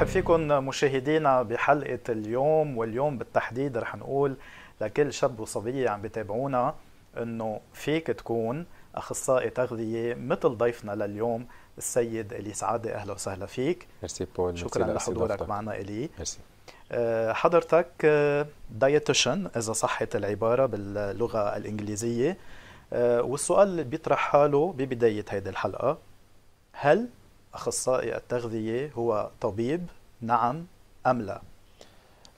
مرحب فيكم مشاهدينا بحلقة اليوم واليوم بالتحديد رح نقول لكل شاب وصبية عم بتابعونا انه فيك تكون اخصائي تغذية مثل ضيفنا لليوم السيد الي سعادة اهلا وسهلا فيك ميرسي بول شكرا لحضورك معنا الي ميرسي آه، حضرتك دايتيشن آه، اذا صحت العبارة باللغة الانجليزية آه، والسؤال اللي بيطرح حاله ببداية هيدي الحلقة هل أخصائي التغذية هو طبيب نعم أم لا؟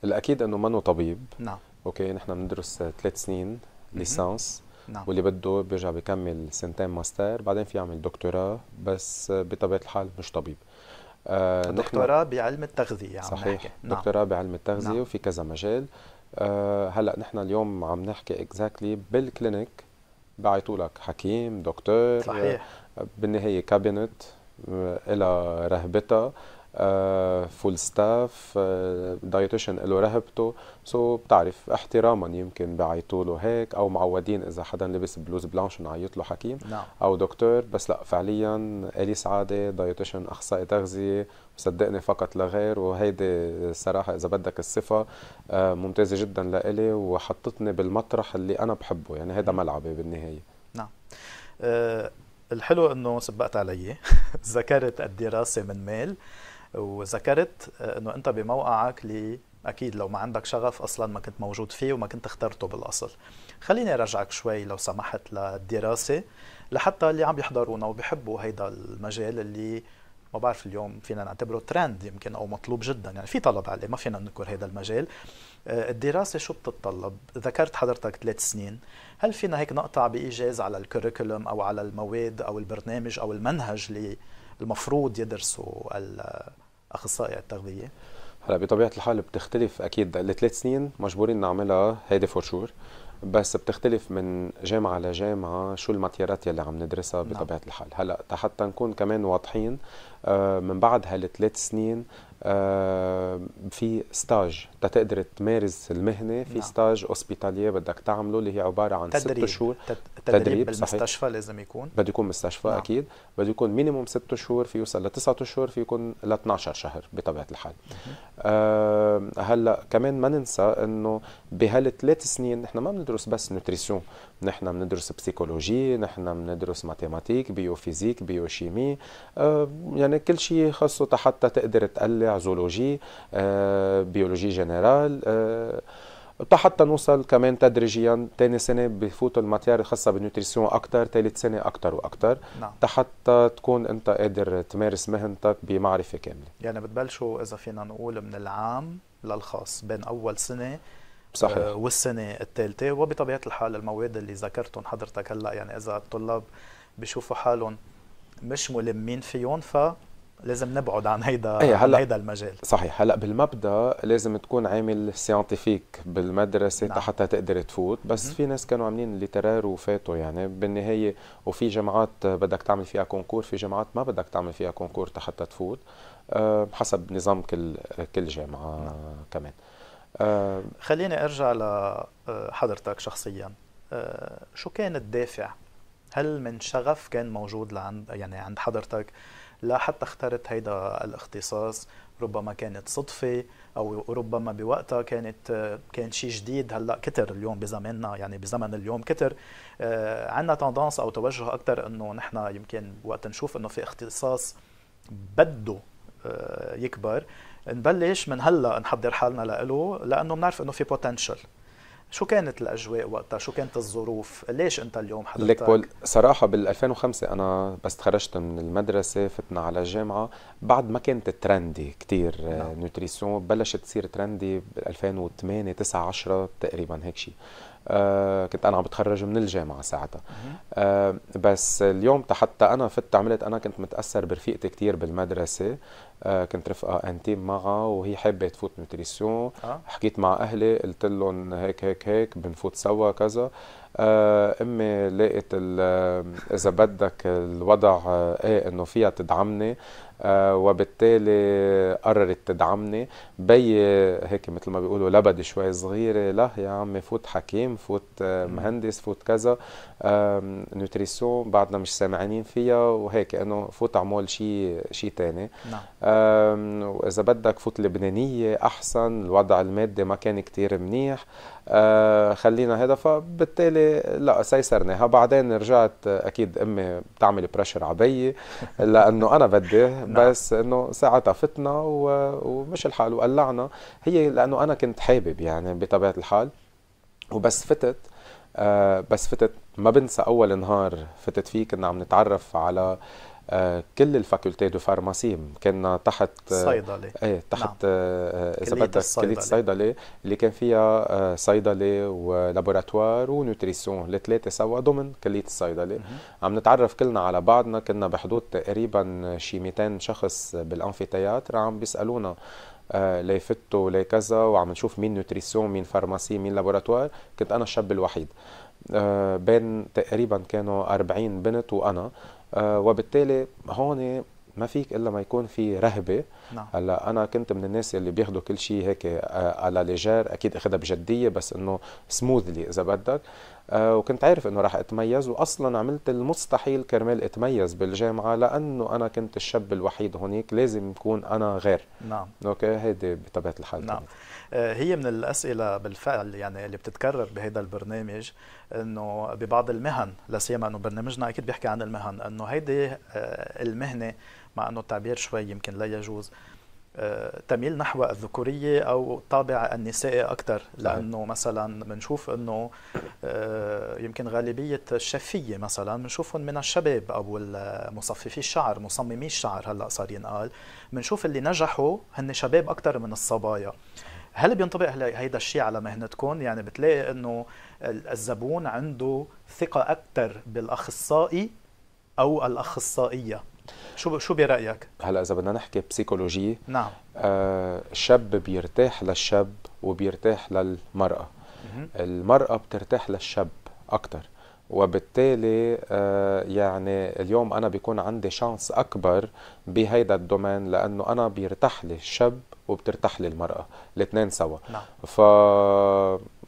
الأكيد أنه منه طبيب نعم أوكي نحن بندرس ثلاث سنين ليسانس نعم. واللي بده بيرجع بيكمل سنتين ماستر بعدين في يعمل دكتوراه بس بطبيعة الحال مش طبيب آه دكتوراه بعلم التغذية عم صحيح نحكي. نعم. دكتوراه بعلم التغذية نعم. وفي كذا مجال آه هلا نحن اليوم عم نحكي اكزاكتلي بالكلينيك بيعيطوا لك حكيم دكتور صحيح بالنهايه كابينت إلها رهبتها فول ستاف دايتيشن له رهبته سو بتعرف احتراما يمكن بعيطوا له هيك او معودين اذا حدا لبس بلوز بلانش نعيط له حكيم نعم. او دكتور بس لا فعليا الي سعاده دايتيشن اخصائي تغذيه صدقني فقط لا غير وهيدي الصراحه اذا بدك الصفه آه، ممتازه جدا لإلي وحطتني بالمطرح اللي انا بحبه يعني هذا ملعبي بالنهايه نعم uh... الحلو انه سبقت علي ذكرت الدراسه من ميل وذكرت انه انت بموقعك لي اكيد لو ما عندك شغف اصلا ما كنت موجود فيه وما كنت اخترته بالاصل خليني ارجعك شوي لو سمحت للدراسه لحتى اللي عم يحضرونا وبيحبوا هيدا المجال اللي ما بعرف اليوم فينا نعتبره ترند يمكن او مطلوب جدا يعني في طلب عليه ما فينا ننكر هذا المجال آه، الدراسه شو بتتطلب ذكرت حضرتك ثلاث سنين هل فينا هيك نقطع بايجاز على الكريكولوم او على المواد او البرنامج او المنهج اللي المفروض يدرسه اخصائي التغذيه هلا بطبيعه الحال بتختلف اكيد الثلاث سنين مجبورين نعملها هيدي فور شور بس بتختلف من جامعه لجامعه شو الماتيرات يلي عم ندرسها نعم. بطبيعه الحال هلا حتى نكون كمان واضحين آه، من بعدها لثلاث سنين آه، في ستاج تقدر تمارس المهنه في نعم. ستاج اوسبيتاليه بدك تعمله اللي هي عباره عن تدريب. ست شهور تدريب, تدريب بالمستشفى صحيح. لازم يكون بده يكون مستشفى نعم. اكيد بده يكون مينيموم ست شهور في يوصل لتسعة شهور في يكون ل 12 شهر بطبيعه الحال آه هلا كمان ما ننسى انه بهالثلاث سنين نحن ما بندرس بس نوتريسيون نحن بندرس بسيكولوجي نحن بندرس ماتيماتيك بيوفيزيك بيوشيمي يعني كل شيء خاصه حتى تقدر تقلع زولوجي بيولوجي جنرال حتى نوصل كمان تدريجيا تاني سنة بفوتوا الماتيار الخاصة بالنيوتريسيون أكتر ثالث سنة أكتر وأكتر نعم. حتى تكون أنت قادر تمارس مهنتك بمعرفة كاملة يعني بتبلشوا إذا فينا نقول من العام للخاص بين أول سنة صحيح. آه، والسنه الثالثه وبطبيعه الحال المواد اللي ذكرتهم حضرتك هلا يعني اذا الطلاب بيشوفوا حالهم مش ملمين فيهم ف لازم نبعد عن هيدا أيه هلا هيدا المجال صحيح هلا بالمبدا لازم تكون عامل ساينتيفيك بالمدرسه نعم. حتى تقدر تفوت بس م. في ناس كانوا عاملين ليترار وفاتوا يعني بالنهايه وفي جامعات بدك تعمل فيها كونكور في جامعات ما بدك تعمل فيها كونكور حتى تفوت آه، حسب نظام كل كل جامعه نعم. كمان آه، خليني ارجع لحضرتك آه، شخصيا آه، شو كان الدافع هل من شغف كان موجود لعند يعني عند حضرتك لحتى اخترت هيدا الاختصاص ربما كانت صدفة أو ربما بوقتها كانت كان شيء جديد هلا كتر اليوم بزماننا يعني بزمن اليوم كتر عندنا تندانس أو توجه أكثر إنه نحن يمكن وقت نشوف إنه في اختصاص بده يكبر نبلش من هلا نحضر حالنا له لانه بنعرف انه في بوتنشل شو كانت الاجواء وقتها شو كانت الظروف ليش انت اليوم حضرتك لك بول صراحه بال2005 انا بس تخرجت من المدرسه فتنا على الجامعه بعد ما كانت ترندي كثير نوتريسيون بلشت تصير ترندي بال2008 9 10 تقريبا هيك شيء آه كنت انا عم بتخرج من الجامعه ساعتها آه بس اليوم حتى انا فت عملت انا كنت متاثر برفيقتي كثير بالمدرسه آه، كنت رفقه انتيم معها وهي حابه تفوت نوتريسيون أه؟ حكيت مع اهلي قلت لهم هيك هيك هيك بنفوت سوا كذا آه، امي لقيت آه، اذا بدك الوضع آه، ايه انه فيها تدعمني وبالتالي قررت تدعمني بي هيك مثل ما بيقولوا لبد شوي صغيرة لا يا عمي فوت حكيم فوت مهندس فوت كذا نوتريسون نوتريسيون بعدنا مش سامعين فيها وهيك انه فوت اعمل شيء شيء ثاني نعم. واذا بدك فوت لبنانية احسن الوضع المادي ما كان كتير منيح خلينا هذا فبالتالي لا سيسرناها بعدين رجعت اكيد امي بتعمل بريشر علي لانه انا بدي نعم. بس انه ساعتها فتنا ومش الحال وقلعنا هي لانه انا كنت حابب يعني بطبيعه الحال وبس فتت آه، بس فتت ما بنسى اول نهار فتت فيه كنا عم نتعرف على آه، كل الفاكولتي دو فارماسي كنا تحت آه، صيدله ايه تحت نعم. اذا آه، بدك كليه الصيدله اللي كان فيها صيدله ولابوراتوار ونوتريسيون الثلاثه سوا ضمن كليه الصيدله عم نتعرف كلنا على بعضنا كنا بحدود تقريبا شي 200 شخص بالانفيتياتر عم بيسالونا ليفتوا لكذا وعم نشوف مين نوتريسيون مين فارماسي مين لابوراتوار كنت انا الشاب الوحيد بين تقريبا كانوا 40 بنت وانا آه، وبالتالي هون ما فيك الا ما يكون في رهبه نعم. هلا انا كنت من الناس اللي بياخذوا كل شيء هيك آه، على ليجير اكيد اخذها بجديه بس انه سموذلي اذا بدك آه، وكنت عارف انه راح اتميز واصلا عملت المستحيل كرمال اتميز بالجامعه لانه انا كنت الشاب الوحيد هونيك لازم يكون انا غير نعم اوكي هيدي بطبيعه الحال نعم آه، هي من الاسئله بالفعل يعني اللي بتتكرر بهذا البرنامج انه ببعض المهن لا سيما انه برنامجنا اكيد بيحكي عن المهن انه هيدي آه، المهنه مع انه التعبير شوي يمكن لا يجوز آه، تميل نحو الذكوريه او الطابع النسائي اكثر لانه مثلا بنشوف انه يمكن غالبيه الشفيه مثلا بنشوفهم من الشباب او مصففي الشعر مصممي الشعر هلا صار ينقال بنشوف اللي نجحوا هن شباب اكثر من الصبايا هل بينطبق هيدا الشيء على مهنتكم يعني بتلاقي انه الزبون عنده ثقه اكثر بالاخصائي او الاخصائيه شو شو برايك هلا اذا بدنا نحكي بسيكولوجي نعم آه شاب بيرتاح للشاب وبيرتاح للمراه المراه بترتاح للشاب اكثر وبالتالي آه، يعني اليوم انا بيكون عندي شانس اكبر بهيدا الدومين لانه انا بيرتاح لي الشاب وبترتاح لي المراه الاثنين سوا نعم. ف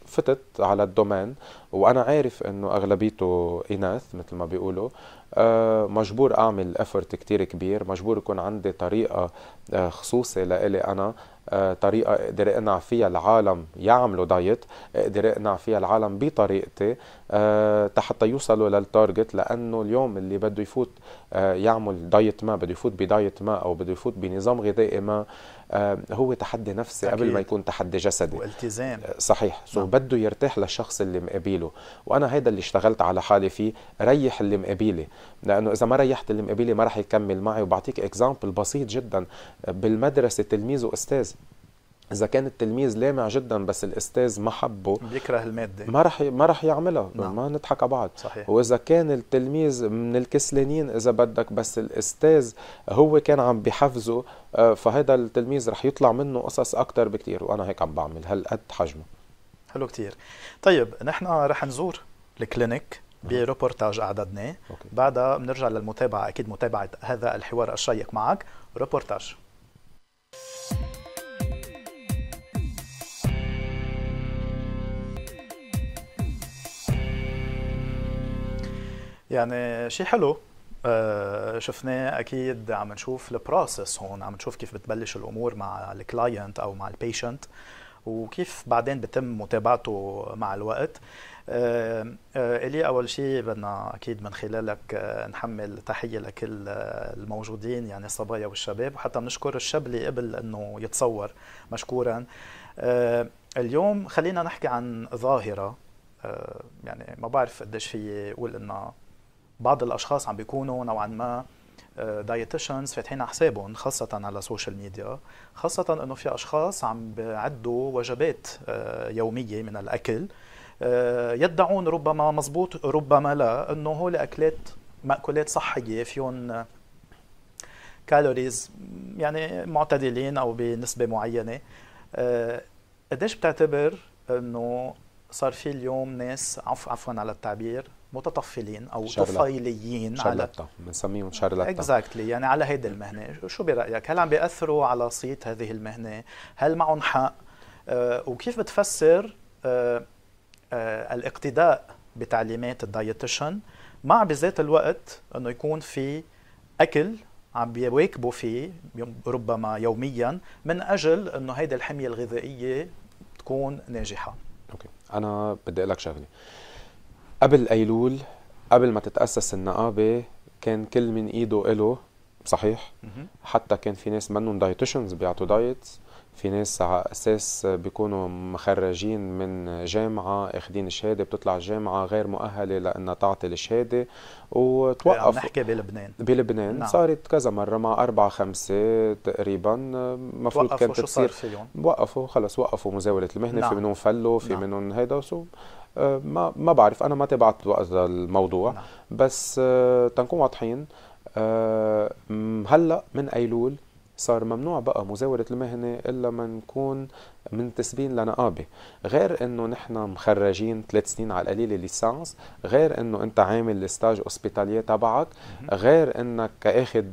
فتت على الدومين وانا عارف انه اغلبيته اناث مثل ما بيقولوا آه، مجبور اعمل افورت كتير كبير مجبور يكون عندي طريقه آه، خصوصي لإلي انا طريقه اقدر اقنع فيها العالم يعملوا دايت اقدر اقنع فيها العالم بطريقتي آه، حتى يوصلوا للتارجت لانه اليوم اللي بده يفوت آه، يعمل دايت ما بده يفوت بدايت ما او بده يفوت بنظام غذائي ما آه، هو تحدي نفسي أكيد. قبل ما يكون تحدي جسدي والتزام صحيح سو نعم. بده يرتاح للشخص اللي مقابله وانا هيدا اللي اشتغلت على حالي فيه ريح اللي مقابلي لانه اذا ما ريحت اللي مقابلي ما راح يكمل معي وبعطيك اكزامبل بسيط جدا بالمدرسه تلميذ واستاذ اذا كان التلميذ لامع جدا بس الاستاذ ما حبه بيكره الماده ما رح ما رح يعملها نعم. ما نضحك على بعض صحيح. واذا كان التلميذ من الكسلانين اذا بدك بس الاستاذ هو كان عم بحفزه آه، فهذا التلميذ رح يطلع منه قصص اكثر بكثير وانا هيك عم بعمل هالقد حجمه حلو كثير طيب نحن رح نزور الكلينيك نعم. بروبورتاج اعددناه بعدها بنرجع للمتابعه اكيد متابعه هذا الحوار الشيق معك روبورتاج يعني شيء حلو آه، شفناه اكيد عم نشوف البروسس هون عم نشوف كيف بتبلش الامور مع الكلاينت او مع البيشنت وكيف بعدين بتم متابعته مع الوقت آه، آه، الي اول شيء بدنا اكيد من خلالك نحمل تحيه لكل الموجودين يعني الصبايا والشباب وحتى بنشكر الشاب اللي قبل انه يتصور مشكورا اليوم خلينا نحكي عن ظاهره يعني ما بعرف قديش في قول انها بعض الاشخاص عم بيكونوا نوعا ما دايتيشنز آه، فاتحين على حسابهم خاصة على السوشيال ميديا خاصة انه في اشخاص عم بيعدوا وجبات آه، يومية من الاكل آه، يدعون ربما مزبوط ربما لا انه هو لاكلات مأكولات صحية فيهم كالوريز يعني معتدلين او بنسبة معينة قديش بتعتبر انه صار في اليوم ناس عفوا على التعبير متطفلين او شارلت. طفيليين شارلتا. على بنسميهم شارلتا اكزاكتلي يعني على هيدي المهنه شو برايك هل عم بياثروا على صيت هذه المهنه هل معهم حق أه وكيف بتفسر أه أه الاقتداء بتعليمات الدايتيشن مع بذات الوقت انه يكون في اكل عم بيواكبوا فيه ربما يوميا من اجل انه هيدي الحميه الغذائيه تكون ناجحه اوكي انا بدي اقول لك شغله قبل ايلول قبل ما تتاسس النقابه كان كل من ايده له صحيح حتى كان في ناس منهم دايتيشنز بيعطوا دايتس في ناس على اساس بيكونوا مخرجين من جامعه اخذين شهاده بتطلع الجامعه غير مؤهله لانها تعطي الشهاده يعني وتوقف عم نحكي بلبنان بلبنان نعم. صارت كذا مره مع أربعة خمسة تقريبا المفروض كانت تصير وقفوا خلص وقفوا مزاوله المهنه نعم. في منهم فلوا في نعم. منهم هيدا سو آه، ما ما بعرف انا ما تابعت هذا الموضوع لا. نعم. بس آه، تنكون واضحين آه، هلا من ايلول صار ممنوع بقى مزاوله المهنه الا ما نكون من تسبين لنقابه غير انه نحن مخرجين ثلاث سنين على القليله ليسانس غير انه انت عامل الستاج اوسبيتاليه تبعك غير انك اخذ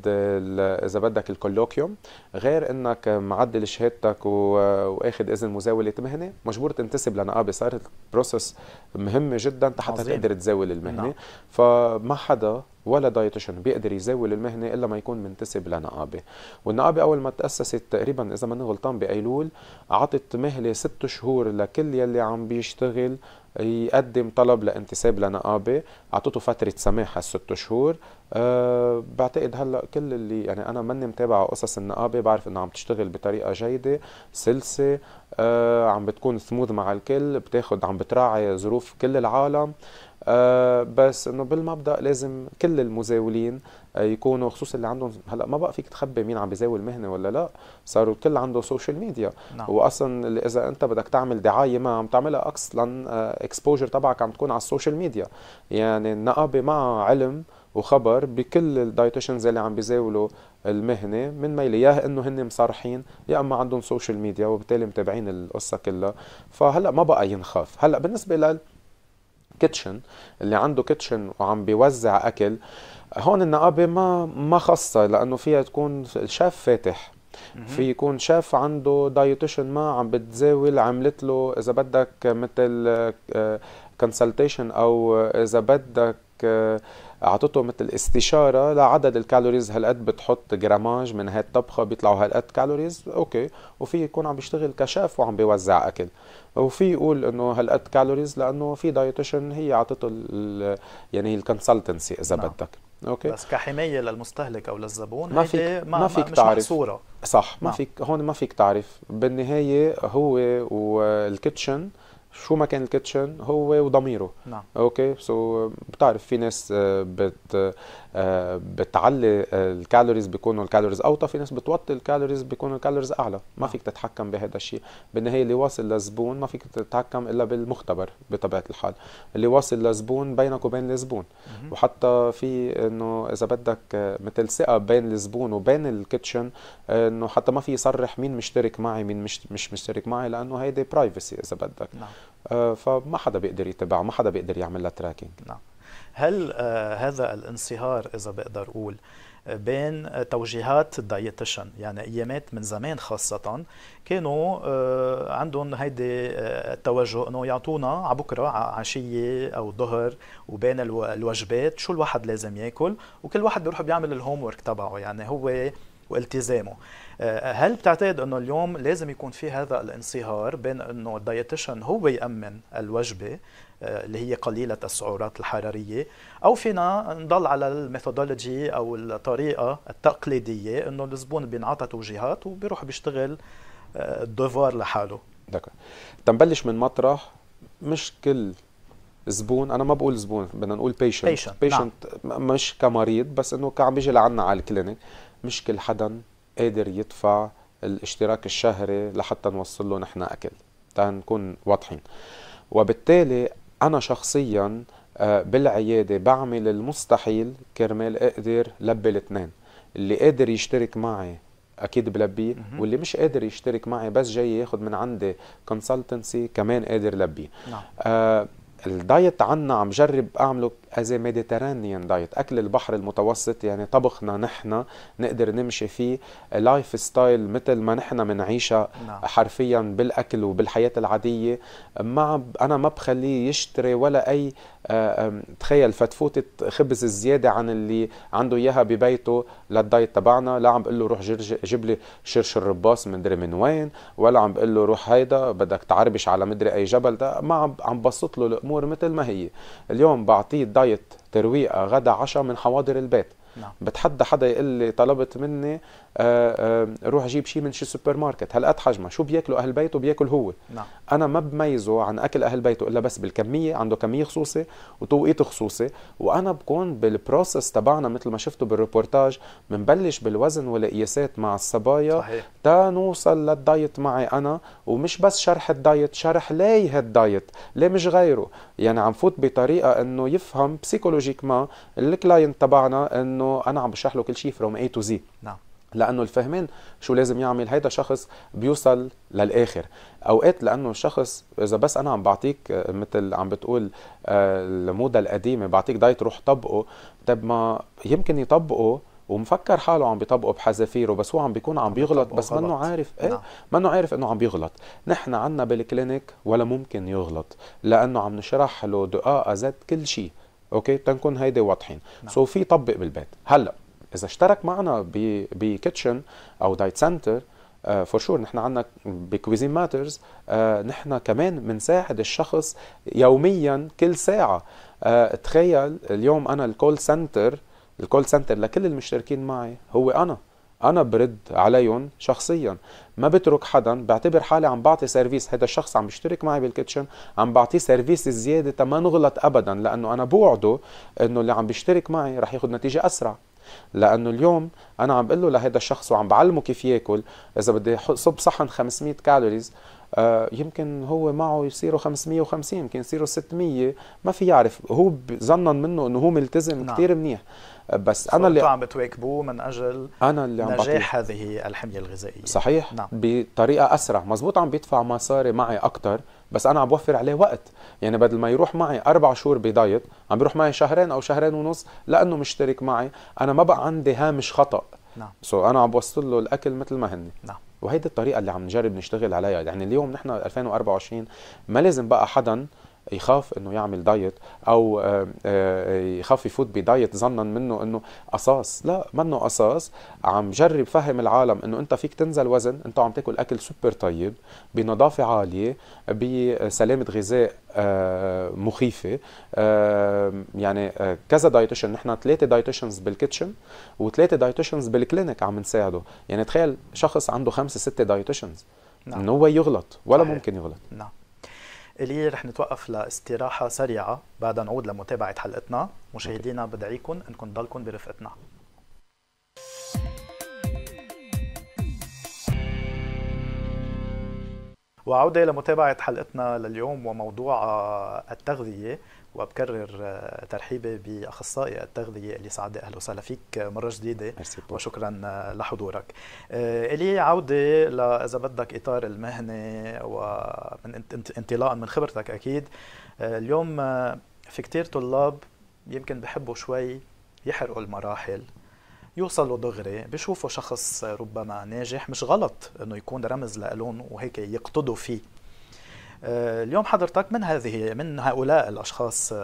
اذا بدك الكولوكيوم غير انك معدل شهادتك واخذ اذن مزاوله مهنه مجبور تنتسب لنقابه صارت بروسس مهمه جدا حتى تقدر تزاول المهنه نعم. فما حدا ولا دايتيشن بيقدر يزاول المهنه الا ما يكون منتسب لنقابه والنقابه اول ما تاسست تقريبا اذا ما غلطان بايلول اعطت مدة مهلة ست شهور لكل يلي عم بيشتغل يقدم طلب لانتساب لنقابة أعطته فترة سماح الست شهور أه بعتقد هلا كل اللي يعني انا ماني متابعه قصص النقابه بعرف انه عم تشتغل بطريقه جيده سلسه أه عم بتكون سموذ مع الكل بتاخذ عم بتراعي ظروف كل العالم أه بس انه بالمبدا لازم كل المزاولين أه، يكونوا خصوصا اللي عندهم هلا ما بقى فيك تخبي مين عم بيزاول مهنه ولا لا صاروا الكل عنده سوشيال ميديا نعم. واصلا اذا انت بدك تعمل دعايه ما عم تعملها اصلا اكسبوجر أه، تبعك عم تكون على السوشيال ميديا يعني النقابه مع علم وخبر بكل الدايتيشنز اللي عم بيزاولوا المهنه من ميل يا انه هن مصرحين يا اما عندهم سوشيال ميديا وبالتالي متابعين القصه كلها فهلا ما بقى ينخاف هلا بالنسبه لل كيتشن اللي عنده كيتشن وعم بيوزع اكل هون النقابه ما ما خاصه لانه فيها تكون الشاف فاتح في يكون شاف عنده دايتيشن ما عم بتزاول عملت له اذا بدك مثل كونسلتيشن آه، او اذا بدك آه، اعطته مثل استشاره لعدد الكالوريز هالقد بتحط جراماج من هالطبخه بيطلعوا هالقد كالوريز اوكي وفي يكون عم بيشتغل كشاف وعم بيوزع اكل وفي يقول انه هالقد كالوريز لانه في دايتيشن هي اعطته يعني الكونسلتنسي اذا نعم. بدك اوكي بس كحمايه للمستهلك او للزبون ما فيك ما, ما فيك مش تعرف محصوره صح ما نعم. فيك هون ما فيك تعرف بالنهايه هو والكيتشن شو ما كان الكيتشن هو وضميره نعم اوكي سو بتعرف في ناس آه، بت آه، بتعلي آه، الكالوريز بيكونوا الكالوريز اوطى في ناس بتوطي الكالوريز بيكونوا الكالوريز اعلى ما نعم. فيك تتحكم بهذا الشيء بالنهايه اللي واصل للزبون ما فيك تتحكم الا بالمختبر بطبيعه الحال اللي واصل للزبون بينك وبين الزبون وحتى في انه اذا بدك مثل ثقه بين الزبون وبين الكيتشن انه حتى ما في يصرح مين مشترك معي مين مش مش مشترك معي لانه هيدي برايفسي اذا بدك نعم. آه، فما حدا بيقدر يتبعه ما حدا بيقدر يعمل لها تراكينج نعم هل آه، هذا الانصهار اذا بقدر اقول آه، بين توجيهات الدايتيشن يعني ايامات من زمان خاصه كانوا عندهم هيدي التوجه انه يعطونا على بكره عشيه او ظهر وبين الوجبات شو الواحد لازم ياكل وكل واحد بيروح بيعمل الهوم ورك تبعه يعني هو والتزامه آه، هل بتعتقد انه اليوم لازم يكون في هذا الانصهار بين انه الدايتيشن هو يامن الوجبه آه، اللي هي قليله السعرات الحراريه او فينا نضل على الميثودولوجي او الطريقه التقليديه انه الزبون بينعطى توجيهات وبيروح بيشتغل الدوفوار آه، لحاله دكتور تنبلش من مطرح مش كل زبون انا ما بقول زبون بدنا نقول بيشنت بيشنت, بيشنت نعم. مش كمريض بس انه كان بيجي لعنا على الكلينيك مش كل حدا قادر يدفع الاشتراك الشهري لحتى نوصل له نحن اكل تنكون واضحين وبالتالي انا شخصيا آه، بالعياده بعمل المستحيل كرمال اقدر لبي الاثنين اللي قادر يشترك معي اكيد بلبيه واللي مش قادر يشترك معي بس جاي ياخذ من عندي كونسلتنسي كمان قادر لبيه نعم. آه الدايت عنا عم جرب اعمله از ميديترانيان دايت اكل البحر المتوسط يعني طبخنا نحن نقدر نمشي فيه لايف ستايل مثل ما نحن بنعيشها نعم. حرفيا بالاكل وبالحياه العاديه ما انا ما بخليه يشتري ولا اي آه، تخيل فتفوتة خبز زيادة عن اللي عنده إياها ببيته للدايت تبعنا لا عم بقول له روح جيب لي شرش الرباص من دري من وين ولا عم بقول له روح هيدا بدك تعربش على مدري أي جبل ده ما عم بسط له الأمور مثل ما هي اليوم بعطيه دايت ترويقه غدا عشاء من حواضر البيت نعم. بتحدى حدا يقول لي طلبت مني آه، آه، روح جيب شيء من شي سوبر ماركت هالقد حجمه شو بياكلوا اهل بيته بياكل هو نعم. انا ما بميزه عن اكل اهل بيته الا بس بالكميه عنده كميه خصوصي وتوقيت خصوصي وانا بكون بالبروسس تبعنا مثل ما شفتوا بالريبورتاج بنبلش بالوزن والقياسات مع الصبايا صحيح. تا نوصل للدايت معي انا ومش بس شرح الدايت شرح ليه هالدايت ليه مش غيره يعني عم فوت بطريقه انه يفهم بسيكولوجيك ما الكلاينت تبعنا انه انا عم بشرح له كل شيء فروم اي تو زي نعم لانه الفهمان شو لازم يعمل هيدا شخص بيوصل للاخر اوقات لانه الشخص اذا بس انا عم بعطيك آه، مثل عم بتقول آه، الموضه القديمه بعطيك دايت روح طبقه طب ما يمكن يطبقه ومفكر حاله عم بيطبقه بحذافيره بس هو عم بيكون عم بيغلط بس منه عارف ايه نعم. منه عارف انه عم بيغلط نحن عنا بالكلينيك ولا ممكن يغلط لانه عم نشرح له دقائق زاد كل شيء اوكي تنكون هيدي واضحين سو نعم. في طبق بالبيت هلا اذا اشترك معنا بكيتشن او دايت سنتر فور شور نحن عندنا بكويزين ماترز آه، نحن كمان بنساعد الشخص يوميا كل ساعه uh, تخيل اليوم انا الكول سنتر الكول سنتر لكل المشتركين معي هو انا انا برد عليهم شخصيا ما بترك حدا بعتبر حالي عم بعطي سيرفيس هذا الشخص عم بيشترك معي بالكيتشن عم بعطيه سيرفيس زياده ما نغلط ابدا لانه انا بوعده انه اللي عم بيشترك معي رح ياخذ نتيجه اسرع لانه اليوم انا عم بقول له لهذا الشخص وعم بعلمه كيف ياكل اذا بدي صب صحن 500 كالوريز آه يمكن هو معه يصيروا 550 يمكن يصيروا 600 ما في يعرف هو ظنا منه انه هو ملتزم نعم. كثير منيح آه، بس انا اللي عم بتواكبوه من اجل انا اللي عم نجاح هذه الحميه الغذائيه صحيح نعم. بطريقه اسرع مزبوط عم بيدفع مصاري معي اكثر بس انا عم بوفر عليه وقت يعني بدل ما يروح معي اربع شهور بدايت عم بيروح معي شهرين او شهرين ونص لانه مشترك معي انا ما بقى عندي هامش خطا نعم سو انا عم بوصل له الاكل مثل ما هن نعم وهيدي الطريقه اللي عم نجرب نشتغل عليها يعني اليوم نحن 2024 ما لازم بقى حدا يخاف انه يعمل دايت او آه، آه، يخاف يفوت بدايت ظنا منه انه قصاص لا منه قصاص عم جرب فهم العالم انه انت فيك تنزل وزن انت عم تاكل اكل سوبر طيب بنظافه عاليه بسلامه غذاء آه، مخيفه يعني كذا دايتيشن نحن ثلاثه دايتيشنز بالكيتشن وثلاثه دايتيشنز بالكلينيك عم نساعده يعني تخيل شخص عنده خمسه سته دايتيشنز نعم. انه هو يغلط ولا صحيح. ممكن يغلط نعم اللي رح نتوقف لاستراحه سريعه بعد نعود لمتابعه حلقتنا مشاهدينا بدعيكم انكم تضلكم برفقتنا وعودة لمتابعة حلقتنا لليوم وموضوع التغذية وبكرر آه، ترحيبي باخصائي التغذيه اللي سعد اهلا وسهلا فيك آه، مره جديده وشكرا آه، لحضورك الي عوده اذا بدك اطار المهنه ومن انطلاقا من خبرتك اكيد اليوم في كتير طلاب يمكن بحبوا شوي يحرقوا المراحل يوصلوا دغري بشوفوا شخص ربما ناجح مش غلط انه يكون رمز لهم وهيك يقتدوا فيه آه، اليوم حضرتك من هذه من هؤلاء الاشخاص آه،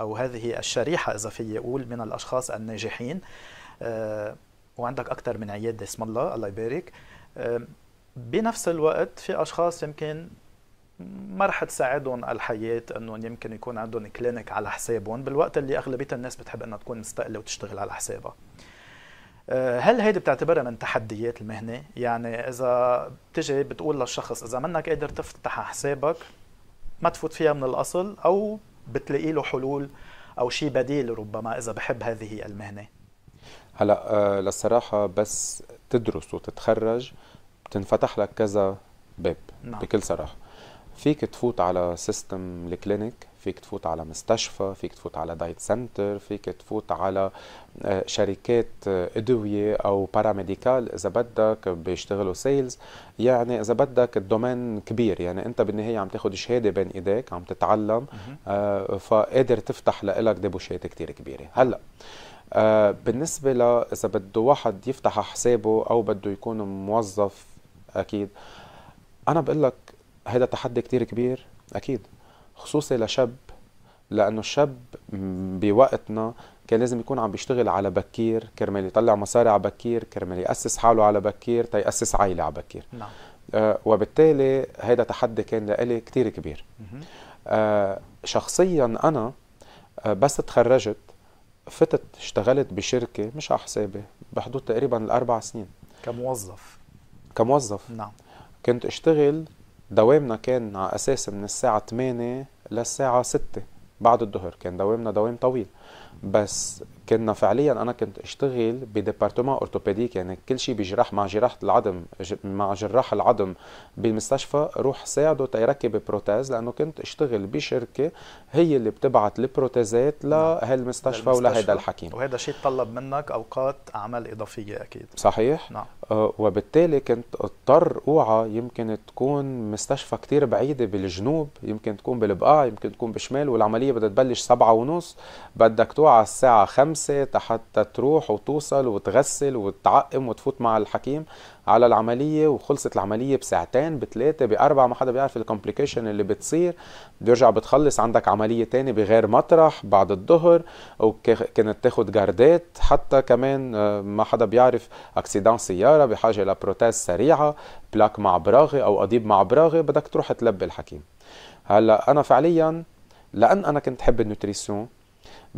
او هذه الشريحه اذا في يقول من الاشخاص الناجحين آه، وعندك اكثر من عياده اسم الله الله يبارك بنفس الوقت في اشخاص يمكن ما رح تساعدهم الحياة انهم يمكن يكون عندهم كلينك على حسابهم بالوقت اللي اغلبية الناس بتحب انها تكون مستقلة وتشتغل على حسابها. آه، هل هيدي بتعتبرها من تحديات المهنه يعني اذا بتجي بتقول للشخص اذا منك قادر تفتح حسابك ما تفوت فيها من الاصل او بتلاقي له حلول او شيء بديل ربما اذا بحب هذه المهنه هلا آه، للصراحه بس تدرس وتتخرج بتنفتح لك كذا باب نعم. بكل صراحه فيك تفوت على سيستم الكلينيك فيك تفوت على مستشفى فيك تفوت على دايت سنتر فيك تفوت على آه، شركات آه، ادويه او باراميديكال اذا بدك بيشتغلوا سيلز يعني اذا بدك الدومين كبير يعني انت بالنهايه عم تاخذ شهاده بين ايديك عم تتعلم آه، فقادر تفتح لإلك ديبوشات كتير كبيره هلا بالنسبه ل اذا بده واحد يفتح حسابه او بده يكون موظف اكيد انا بقول لك هذا تحدي كتير كبير اكيد خصوصي لشاب لانه الشاب بوقتنا كان لازم يكون عم بيشتغل على بكير كرمال يطلع مصاري على بكير كرمال ياسس حاله على بكير تيأسس عائله على بكير نعم آه وبالتالي هذا تحدي كان لإلي كتير كبير آه شخصيا انا آه بس تخرجت فتت اشتغلت بشركه مش على حسابي بحدود تقريبا الاربع سنين كموظف كموظف نعم كنت اشتغل دوامنا كان على اساس من الساعه 8 للساعه 6 بعد الظهر كان دوامنا دوام طويل بس كنا فعليا انا كنت اشتغل بديبارتمان اورثوبيديك يعني كل شيء بجراح مع جراحه العظم مع جراح العظم بالمستشفى روح ساعده تيركب بروتيز لانه كنت اشتغل بشركه هي اللي بتبعت البروتيزات نعم. لهالمستشفى ولهيدا الحكيم وهذا شيء تطلب منك اوقات اعمال اضافيه اكيد صحيح نعم آه، وبالتالي كنت اضطر اوعى يمكن تكون مستشفى كتير بعيده بالجنوب يمكن تكون بالبقاع يمكن تكون بشمال والعمليه بدها تبلش سبعة ونص بدك توعى الساعه 5 خمسة حتى تروح وتوصل وتغسل وتعقم وتفوت مع الحكيم على العملية وخلصت العملية بساعتين بثلاثة بأربعة ما حدا بيعرف الكومبليكيشن اللي بتصير بيرجع بتخلص عندك عملية تانية بغير مطرح بعد الظهر وكنت تاخد جاردات حتى كمان آه، ما حدا بيعرف اكسيدان سيارة بحاجة لبروتاز سريعة بلاك مع براغي أو قضيب مع براغي بدك تروح تلبي الحكيم هلا أنا فعليا لأن أنا كنت حب النوتريسيون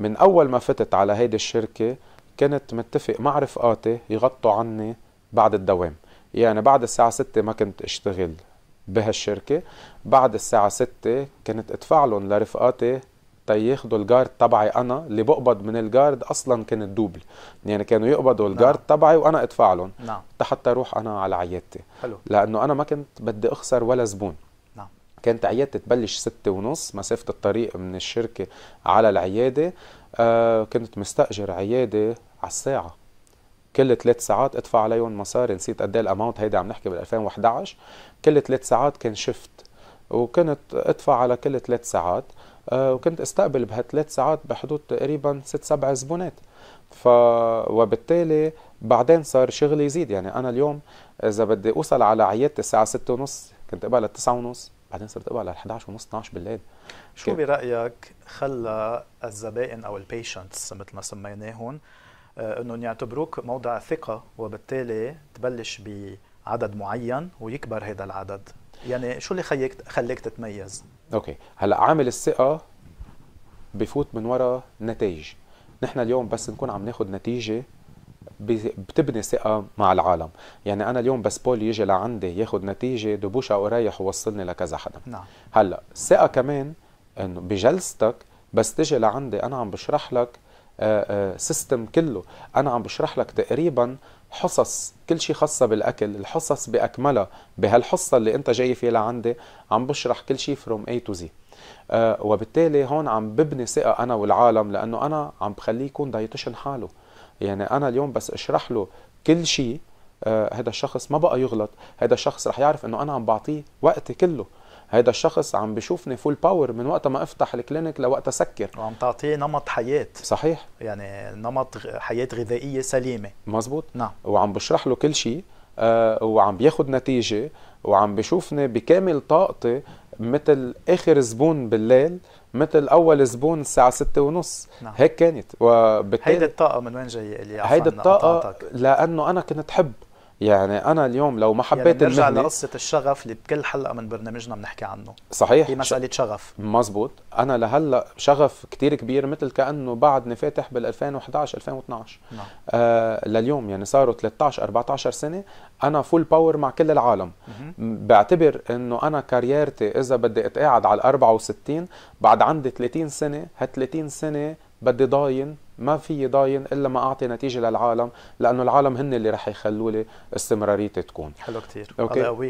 من اول ما فتت على هيدي الشركه كنت متفق مع رفقاتي يغطوا عني بعد الدوام يعني بعد الساعة ستة ما كنت اشتغل بهالشركة بعد الساعة ستة كنت ادفع لهم لرفقاتي تياخدوا الجارد تبعي انا اللي بقبض من الجارد اصلا كان الدوبل يعني كانوا يقبضوا الجارد نعم. تبعي وانا ادفع لهم نعم. حتى اروح انا على عيادتي حلو. لانه انا ما كنت بدي اخسر ولا زبون كانت عيادتي تبلش ستة ونص مسافة الطريق من الشركة على العيادة آه كنت مستأجر عيادة على الساعة كل ثلاث ساعات ادفع عليهم مصاري نسيت قد ايه الاماونت هيدا عم نحكي بال 2011 كل ثلاث ساعات كان شفت وكنت ادفع على كل ثلاث ساعات آه وكنت استقبل بهالثلاث ساعات بحدود تقريبا ست سبع زبونات ف وبالتالي بعدين صار شغلي يزيد يعني انا اليوم اذا بدي اوصل على عيادتي الساعه 6:30 كنت اقبل 9:30 بعدين صرت اقبل على 11 ونص 12 بالليل شو برايك خلى الزبائن او البيشنتس مثل ما سميناهم آه، انهم يعتبروك موضع ثقه وبالتالي تبلش بعدد معين ويكبر هذا العدد يعني شو اللي خليك خليك تتميز اوكي هلا عامل الثقه بفوت من وراء نتائج نحن اليوم بس نكون عم ناخذ نتيجه بتبني ثقه مع العالم يعني انا اليوم بس بول يجي لعندي ياخذ نتيجه دبوشة ورايح ووصلني لكذا حدا نعم. هلا الثقه كمان انه بجلستك بس تجي لعندي انا عم بشرح لك سيستم آه، آه، كله انا عم بشرح لك تقريبا حصص كل شيء خاصة بالأكل الحصص بأكملها بهالحصة اللي أنت جاي فيها لعندي عم بشرح كل شيء فروم A to Z آه، وبالتالي هون عم ببني ثقة أنا والعالم لأنه أنا عم بخليه يكون دايتشن حاله يعني انا اليوم بس اشرح له كل شيء آه هذا الشخص ما بقى يغلط هذا الشخص رح يعرف انه انا عم بعطيه وقتي كله هيدا الشخص عم بشوفني فول باور من وقت ما افتح الكلينيك لوقت اسكر وعم تعطيه نمط حياه صحيح يعني نمط حياه غذائيه سليمه مزبوط نعم وعم بشرح له كل شيء آه وعم بياخد نتيجه وعم بشوفني بكامل طاقتي مثل اخر زبون بالليل مثل اول زبون الساعه ستة ونص نعم. هيك كانت وبالتالي هيدي الطاقه من وين جايه اللي هيدي الطاقه لانه انا كنت حب يعني انا اليوم لو ما يعني حبيت يعني نرجع لقصه الشغف اللي بكل حلقه من برنامجنا بنحكي عنه صحيح هي مساله ش... شغف مزبوط انا لهلا شغف كتير كبير مثل كانه بعدني فاتح بال 2011 2012 نعم. آه لليوم يعني صاروا 13 14 سنه انا فول باور مع كل العالم مم. بعتبر انه انا كاريرتي اذا بدي اتقاعد على 64 بعد عندي 30 سنه هال 30 سنه بدي ضاين ما في ضاين الا ما اعطي نتيجه للعالم لانه العالم هن اللي رح يخلوا لي استمراريتي تكون حلو كثير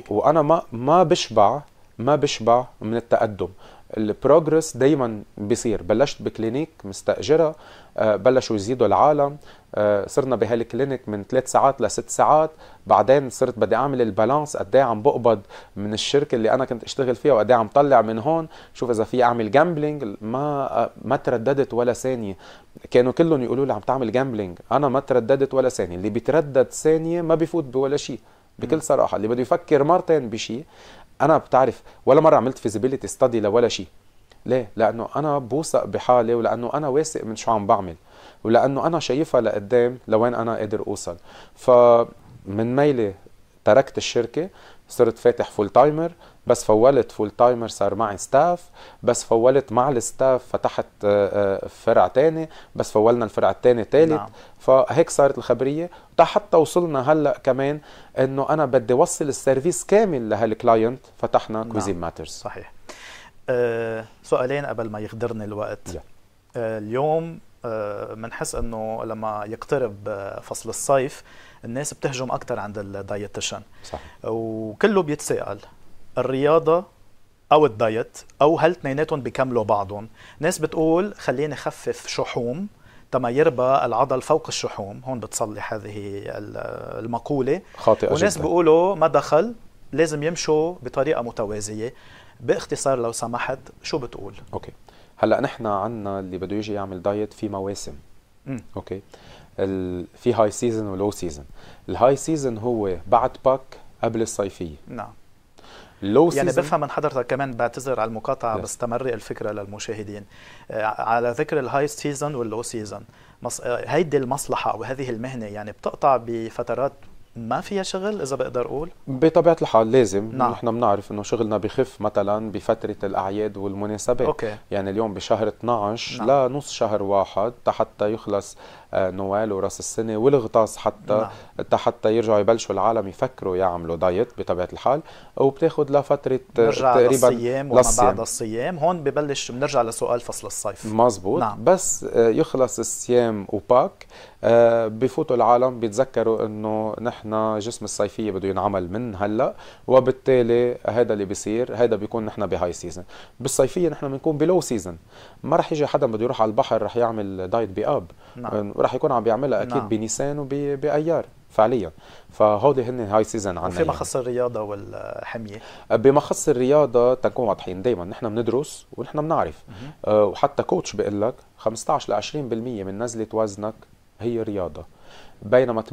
وانا ما ما بشبع ما بشبع من التقدم البروجرس دايما بيصير بلشت بكلينيك مستاجره آه، بلشوا يزيدوا العالم آه، صرنا بهالكلينيك من ثلاث ساعات لست ساعات بعدين صرت بدي اعمل البالانس قد ايه عم بقبض من الشركه اللي انا كنت اشتغل فيها وقد ايه عم طلع من هون شوف اذا في اعمل جامبلينج ما آه، ما ترددت ولا ثانيه كانوا كلهم يقولوا لي عم تعمل جامبلينج انا ما ترددت ولا ثانيه اللي بيتردد ثانيه ما بيفوت بولا شيء بكل صراحه اللي بده يفكر مرتين بشيء انا بتعرف ولا مره عملت فيزيبيليتي ستادي لولا شيء ليه؟ لانه انا بوثق بحالي ولانه انا واثق من شو عم بعمل ولانه انا شايفها لقدام لوين انا قادر اوصل فمن ميلي تركت الشركه صرت فاتح فول تايمر بس فولت فول تايمر صار معي ستاف بس فولت مع الستاف فتحت آه، آه، فرع تاني بس فولنا الفرع التاني تالت نعم. فهيك صارت الخبريه حتى وصلنا هلا كمان انه انا بدي وصل السيرفيس كامل لهالكلاينت فتحنا نعم. كوزين ماترز صحيح أه سؤالين قبل ما يغدرني الوقت yeah. أه اليوم بنحس أه انه لما يقترب آه، فصل الصيف الناس بتهجم اكثر عند الدايتيشن صح وكله بيتساءل الرياضه او الدايت او هل اثنيناتهم بيكملوا بعضهم ناس بتقول خليني خفف شحوم تما يربى العضل فوق الشحوم هون بتصلح هذه المقوله خاطئه وناس جدا. بيقولوا ما دخل لازم يمشوا بطريقه متوازيه باختصار لو سمحت شو بتقول اوكي هلا نحن عندنا اللي بده يجي يعمل دايت في مواسم م. اوكي ال... في هاي سيزون ولو سيزون الهاي سيزون هو بعد باك قبل الصيفيه نعم لو يعني بفهم من حضرتك كمان بعتذر على المقاطعه لا. بس تمرق الفكره للمشاهدين آه، على ذكر الهاي سيزون واللو سيزون هيدي المصلحه او هذه المهنه يعني بتقطع بفترات ما فيها شغل اذا بقدر اقول بطبيعه الحال لازم نعم. نحن بنعرف انه شغلنا بخف مثلا بفتره الاعياد والمناسبات أوكي. يعني اليوم بشهر 12 نعم. لنص شهر واحد حتى يخلص آه، نوال وراس السنه والغطاس حتى نعم. حتى يرجعوا يبلشوا العالم يفكروا يعملوا دايت بطبيعه الحال وبتاخذ لفتره آه، تقريبا للصيام وما بعد الصيام هون ببلش بنرجع لسؤال فصل الصيف مزبوط نعم. بس آه، يخلص الصيام وباك آه، بفوتوا العالم بيتذكروا انه نحن جسم الصيفيه بده ينعمل من هلا وبالتالي هذا اللي بيصير هذا بيكون نحن بهاي سيزون بالصيفيه نحن بنكون بلو سيزون ما رح يجي حدا بده يروح على البحر رح يعمل دايت باب نعم. رح يكون عم بيعملها اكيد نعم. بنيسان وبايار فعليا فهودي هن هاي سيزون عندنا في مخص الرياضه والحميه آه، بمخص الرياضه تنكون واضحين دائما نحن بندرس ونحن بنعرف أه وحتى كوتش بيقول لك 15 ل 20% من نزله وزنك هي رياضة بينما 80%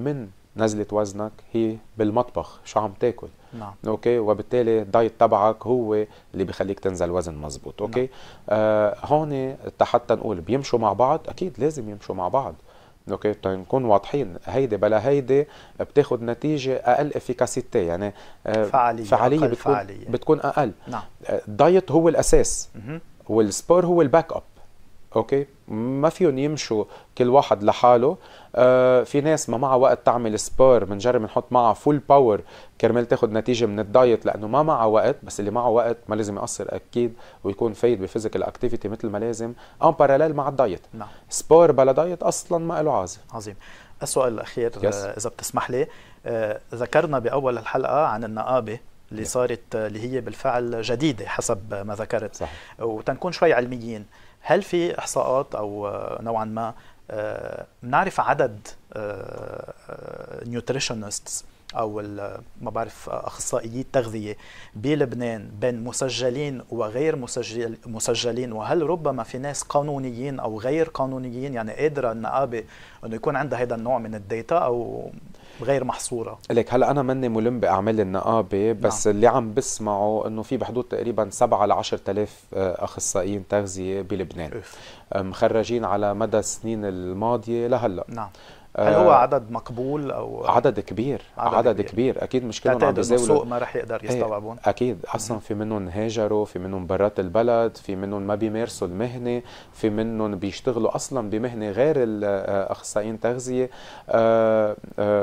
من نزلة وزنك هي بالمطبخ شو عم تاكل نعم. اوكي وبالتالي الدايت تبعك هو اللي بخليك تنزل وزن مزبوط اوكي نعم. آه هون حتى نقول بيمشوا مع بعض اكيد لازم يمشوا مع بعض اوكي طيب نكون واضحين هيدي بلا هيدي بتاخذ نتيجه اقل افيكاسيتي يعني آه، فعاليه فعاليه بتكون فعالية. بتكون اقل نعم آه، الدايت هو الاساس والسبور هو الباك اب اوكي ما فيهم يمشوا كل واحد لحاله آه في ناس ما معها وقت تعمل سبور بنجرب نحط معها فول باور كرمال تاخذ نتيجه من الدايت لانه ما معها وقت بس اللي معه وقت ما لازم يقصر اكيد ويكون فايد بفيزيكال اكتيفيتي مثل ما لازم او باراليل مع الدايت نعم سبور بلا دايت اصلا ما له عازه عظيم السؤال الاخير yes. آه، اذا بتسمح لي آه ذكرنا باول الحلقه عن النقابه اللي yeah. صارت آه، اللي هي بالفعل جديده حسب ما ذكرت صح. وتنكون شوي علميين هل في احصاءات او آه، نوعا ما بنعرف آه، عدد نيوتريشنستس آه، او ما بعرف اخصائيي التغذيه بلبنان بين مسجلين وغير مسجل مسجلين وهل ربما في ناس قانونيين او غير قانونيين يعني قادره النقابه انه يكون عندها هذا النوع من الداتا او غير محصوره لك هلا انا مني ملم باعمال النقابه بس نعم. اللي عم بسمعه انه في بحدود تقريبا 7 ل 10000 آه، اخصائيين تغذيه بلبنان أوف. آه، مخرجين على مدى السنين الماضيه لهلا نعم هل آه، هو عدد مقبول او عدد كبير عدد, عدد كبير. كبير اكيد مشكلة كلهم عم بيزاولوا السوق ما رح يقدر إيه، يستوعبون اكيد اصلا في منهم هاجروا في منهم برات البلد في منهم ما بيمارسوا المهنه في منهم بيشتغلوا اصلا بمهنه غير الاخصائيين آه، تغذيه آه،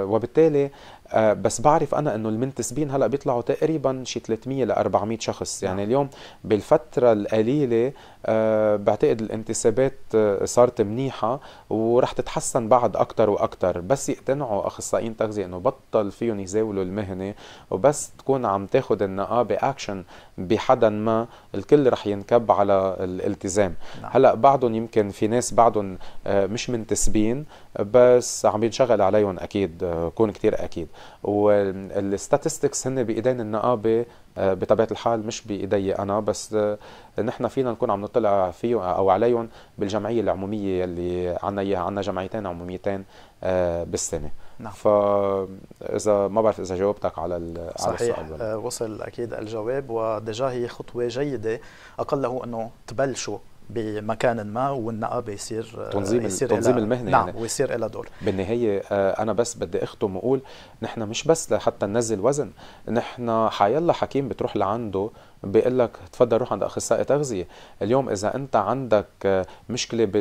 وبالتالي بس بعرف انا انه المنتسبين هلا بيطلعوا تقريبا شي 300 ل 400 شخص يعني نعم. اليوم بالفتره القليله آه، بعتقد الانتسابات آه، صارت منيحة ورح تتحسن بعد أكتر وأكتر بس يقتنعوا أخصائيين تغذية إنه بطل فيهم يزاولوا المهنة وبس تكون عم تاخد النقابة أكشن بحدا ما الكل رح ينكب على الالتزام نعم. هلأ بعضهم يمكن في ناس بعضهم آه، مش منتسبين بس عم ينشغل عليهم أكيد كون كتير أكيد والستاتستكس هن بإيدين النقابة آه، بطبيعه الحال مش بايدي انا بس آه، نحن فينا نكون عم نطلع فيه او عليهم بالجمعيه العموميه اللي عنا اياها عنا جمعيتين عموميتين آه، بالسنه نعم. فاذا ما بعرف اذا جاوبتك على صحيح على السؤال وصل اكيد الجواب ودجا هي خطوه جيده اقله انه تبلشوا بمكان ما والنقابه يصير آه، تنظيم يصير تنظيم المهنه نعم يعني ويصير لها دور بالنهايه آه، انا بس بدي اختم واقول نحن مش بس لحتى ننزل وزن نحن حيلا حكيم بتروح لعنده بيقول لك تفضل روح عند اخصائي تغذيه اليوم اذا انت عندك آه، مشكله ب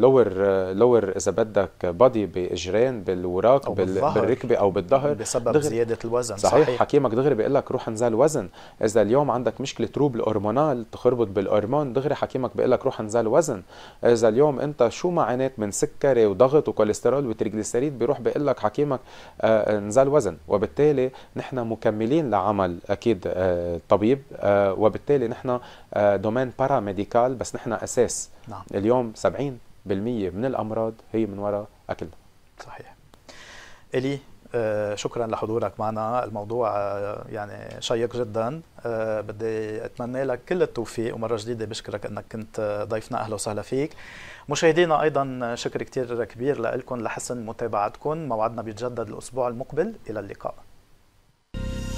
لور آه، لور آه، اذا بدك بادي باجرين بالوراق بالركبه او بالظهر بسبب دغري. زياده الوزن صحيح, صحيح. حكيمك دغري بيقول لك روح انزل وزن اذا اليوم عندك مشكله روب الهرمونال تخربط بالهرمون دغري حكيمك بيقول لك روح انزل وزن اذا اليوم انت شو ما عانيت من سكري وضغط وكوليسترول وتريجليسيريد بيروح بيقول لك حكيمك انزل وزن وبالتالي نحن مكملين لعمل اكيد الطبيب آه، وبالتالي نحن دومين آه، باراميديكال بس نحن اساس نعم. اليوم 70% من الامراض هي من وراء اكلنا صحيح الي آه، شكرا لحضورك معنا الموضوع يعني شيق جدا بدي اتمنى لك كل التوفيق ومره جديده بشكرك انك كنت ضيفنا اهلا وسهلا فيك مشاهدينا ايضا شكر كثير كبير لكم لحسن متابعتكم موعدنا بيتجدد الاسبوع المقبل الى اللقاء